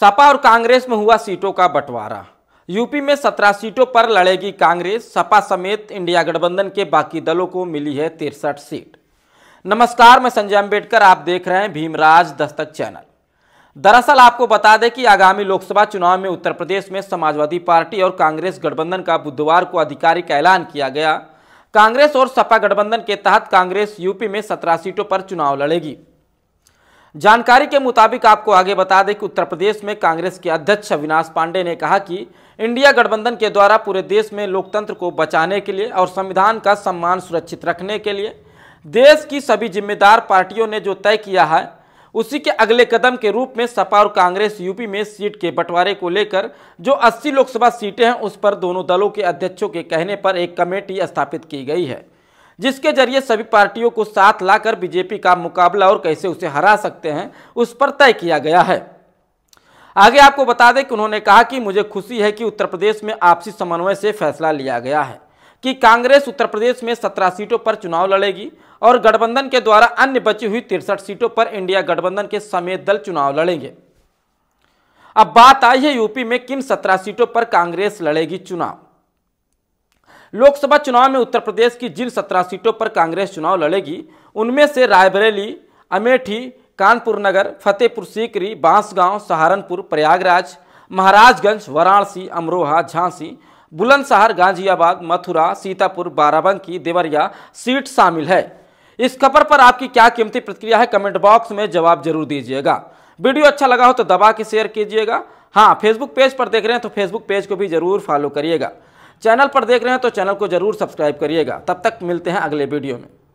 सपा और कांग्रेस में हुआ सीटों का बंटवारा यूपी में सत्रह सीटों पर लड़ेगी कांग्रेस सपा समेत इंडिया गठबंधन के बाकी दलों को मिली है तिरसठ सीट नमस्कार मैं संजय अम्बेडकर आप देख रहे हैं भीमराज दस्तक चैनल दरअसल आपको बता दें कि आगामी लोकसभा चुनाव में उत्तर प्रदेश में समाजवादी पार्टी और कांग्रेस गठबंधन का बुधवार को आधिकारिक ऐलान किया गया कांग्रेस और सपा गठबंधन के तहत कांग्रेस यूपी में सत्रह सीटों पर चुनाव लड़ेगी जानकारी के मुताबिक आपको आगे बता दें कि उत्तर प्रदेश में कांग्रेस के अध्यक्ष अविनाश पांडे ने कहा कि इंडिया गठबंधन के द्वारा पूरे देश में लोकतंत्र को बचाने के लिए और संविधान का सम्मान सुरक्षित रखने के लिए देश की सभी जिम्मेदार पार्टियों ने जो तय किया है उसी के अगले कदम के रूप में सपा और कांग्रेस यूपी में सीट के बंटवारे को लेकर जो 80 लोकसभा सीटें हैं उस पर दोनों दलों के अध्यक्षों के कहने पर एक कमेटी स्थापित की गई है जिसके जरिए सभी पार्टियों को साथ लाकर बीजेपी का मुकाबला और कैसे उसे हरा सकते हैं उस पर तय किया गया है आगे आपको बता दें कि उन्होंने कहा कि मुझे खुशी है कि उत्तर प्रदेश में आपसी समन्वय से फैसला लिया गया है कि कांग्रेस उत्तर प्रदेश में सत्रह सीटों पर चुनाव लड़ेगी और गठबंधन के द्वारा अन्य बची हुई तिरसठ सीटों पर इंडिया गठबंधन के समेत दल चुनाव लड़ेंगे अब बात आई है यूपी में किन सत्रह सीटों पर कांग्रेस लड़ेगी चुनाव लोकसभा चुनाव में उत्तर प्रदेश की जिन सत्रह सीटों पर कांग्रेस चुनाव लड़ेगी उनमें से रायबरेली अमेठी कानपुर नगर फतेहपुर सीकरी बांसगांव सहारनपुर प्रयागराज महाराजगंज वाराणसी अमरोहा झांसी बुलंदशहर गाजियाबाद मथुरा सीतापुर बाराबंकी देवरिया सीट शामिल है इस खबर पर आपकी क्या कीमती प्रतिक्रिया है कमेंट बॉक्स में जवाब जरूर दीजिएगा वीडियो अच्छा लगा हो तो दबा के शेयर कीजिएगा हाँ फेसबुक पेज पर देख रहे हैं तो फेसबुक पेज को भी जरूर फॉलो करिएगा चैनल पर देख रहे हैं तो चैनल को जरूर सब्सक्राइब करिएगा तब तक मिलते हैं अगले वीडियो में